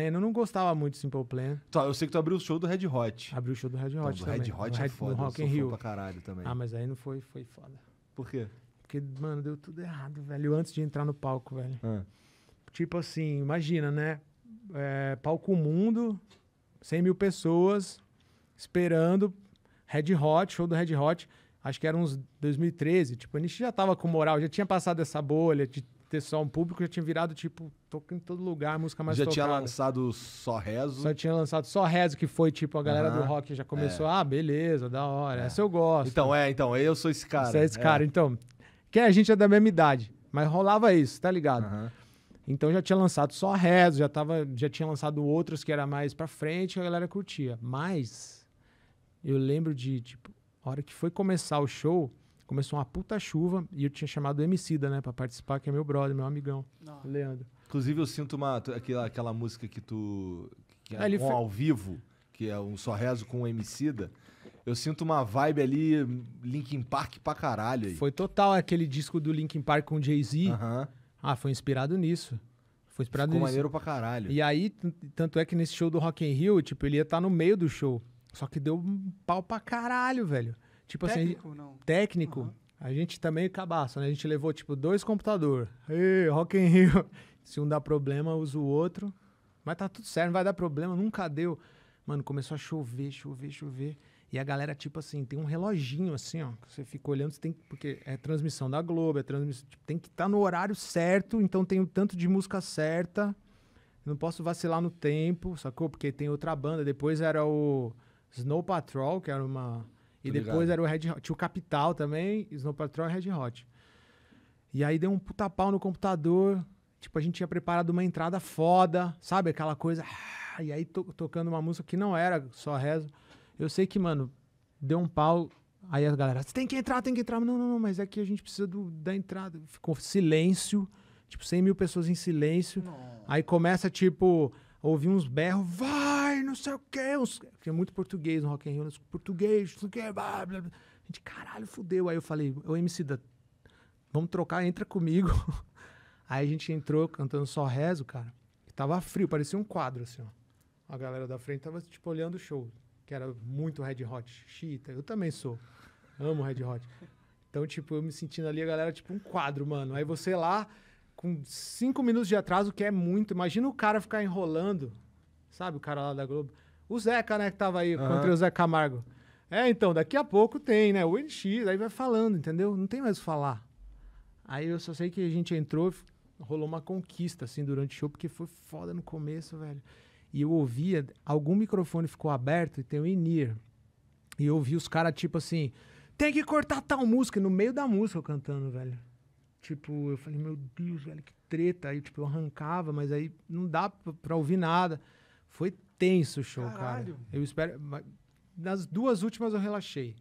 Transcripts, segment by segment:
É, eu não gostava muito do Simple Plan. Tá, eu sei que tu abriu o show do Red Hot. Abriu o show do Red Hot então, do também. Red Hot do é Red, foda, no Rock in Rio. pra caralho também. Ah, mas aí não foi, foi foda. Por quê? Porque, mano, deu tudo errado, velho, antes de entrar no palco, velho. Ah. Tipo assim, imagina, né? É, palco mundo, 100 mil pessoas esperando Red Hot, show do Red Hot. Acho que era uns 2013. Tipo, a gente já tava com moral, já tinha passado essa bolha de ter só um público, já tinha virado tipo, toca em todo lugar, música mais já tocada. Já tinha lançado Só Rezo? Só tinha lançado Só Rezo, que foi tipo, a galera uhum. do rock já é. começou, é. ah, beleza, da hora, é. essa eu gosto. Então, é, então, eu sou esse cara. Você é esse é. cara, então. Que a gente é da mesma idade, mas rolava isso, tá ligado? Uhum. Então já tinha lançado Só Rezo, já, tava, já tinha lançado outros que era mais pra frente, a galera curtia. Mas, eu lembro de, tipo, a hora que foi começar o show começou uma puta chuva e eu tinha chamado o Emicida, né, pra participar, que é meu brother, meu amigão, Leandro. Inclusive eu sinto uma, aquela, aquela música que tu... Que é ah, um ao vivo, que é um só rezo com o Emicida. Eu sinto uma vibe ali, Linkin Park pra caralho. Aí. Foi total aquele disco do Linkin Park com Jay-Z. Uhum. Ah, foi inspirado nisso. Foi inspirado Ficou nisso. maneiro pra caralho. E aí, tanto é que nesse show do Rock in Rio, tipo, ele ia estar tá no meio do show. Só que deu um pau pra caralho, velho. Tipo assim, técnico, assim, não. técnico, uhum. a gente tá meio cabaço, né? A gente levou, tipo, dois computadores. Ei, Rock in Rio. Se um dá problema, usa o outro. Mas tá tudo certo, não vai dar problema, nunca deu. Mano, começou a chover, chover, chover. E a galera, tipo assim, tem um reloginho assim, ó. Que você fica olhando, você tem que, Porque é transmissão da Globo, é transmissão. Tipo, tem que estar tá no horário certo, então tem o um tanto de música certa. Não posso vacilar no tempo, sacou? Porque tem outra banda. Depois era o Snow Patrol, que era uma e depois era o Red Hot. Tinha o Capital também, Snow Patrol e Red Hot. E aí deu um puta pau no computador. Tipo, a gente tinha preparado uma entrada foda, sabe? Aquela coisa. Ah, e aí to tocando uma música que não era só rezo. Eu sei que, mano, deu um pau. Aí a galera, disse tem que entrar, tem que entrar. Não, não, não, mas é que a gente precisa do, da entrada. Ficou silêncio, tipo, 100 mil pessoas em silêncio. Não. Aí começa, tipo, ouvir uns berros, vá! sei o quê. Uns... tinha é muito português no Rock in Rio, uns português, não sei o quê, blá, blá, blá. A gente, caralho, fudeu. Aí eu falei, ô MC da, vamos trocar, entra comigo. Aí a gente entrou cantando Só Rezo, cara. E tava frio, parecia um quadro, assim, ó. A galera da frente tava, tipo, olhando o show. Que era muito Red Hot. Chita, eu também sou. Amo Red Hot. Então, tipo, eu me sentindo ali, a galera, tipo, um quadro, mano. Aí você lá, com cinco minutos de atraso, que é muito. Imagina o cara ficar enrolando Sabe o cara lá da Globo? O Zeca, né, que tava aí, uhum. contra o Zé Camargo. É, então, daqui a pouco tem, né? O NX, aí vai falando, entendeu? Não tem mais o que falar. Aí eu só sei que a gente entrou, rolou uma conquista, assim, durante o show, porque foi foda no começo, velho. E eu ouvia, algum microfone ficou aberto e tem o Inir. E eu ouvi os caras, tipo assim, tem que cortar tal música, no meio da música eu cantando, velho. Tipo, eu falei, meu Deus, velho, que treta. Aí, tipo, eu arrancava, mas aí não dá pra ouvir nada. Foi tenso o show, Caralho. cara. Eu espero. Nas duas últimas eu relaxei.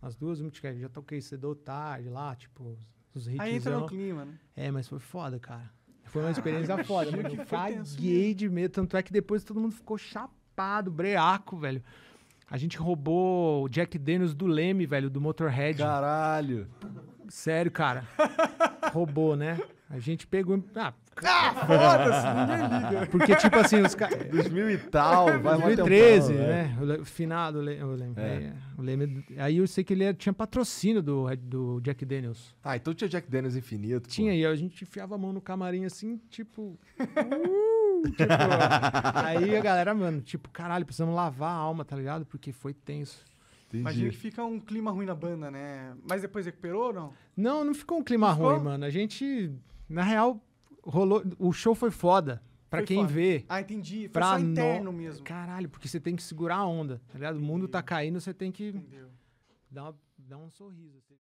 As duas últimas, já toquei cedo tarde lá, tipo, os hits. Aí entra no clima, né? É, mas foi foda, cara. Foi uma experiência foda, mano. Eu caguei de medo. Tanto é que depois todo mundo ficou chapado, breaco, velho. A gente roubou o Jack Daniels do Leme, velho, do Motorhead. Caralho. Sério, cara. roubou, né? A gente pegou. Ah, Ah, foda-se, liga. Porque, tipo assim, os caras. 2000 e tal, é, vai 2013, pau, né? né? O finado, é. é, o Leme. É. Aí eu sei que ele tinha patrocínio do, do Jack Daniels. Ah, então tinha Jack Daniels infinito. Tinha, pô. e a gente enfiava a mão no camarim assim, tipo. Uh, tipo aí a galera, mano, tipo, caralho, precisamos lavar a alma, tá ligado? Porque foi tenso. Entendi. Imagina que fica um clima ruim na banda, né? Mas depois recuperou ou não? Não, não ficou um clima ficou? ruim, mano. A gente, na real, rolou. O show foi foda. Pra foi quem foda. vê. Ah, entendi. Foi pra só interno no... mesmo. Caralho, porque você tem que segurar a onda, tá ligado? Entendi. O mundo tá caindo, você tem que Entendeu. dá uma, um sorriso. Assim.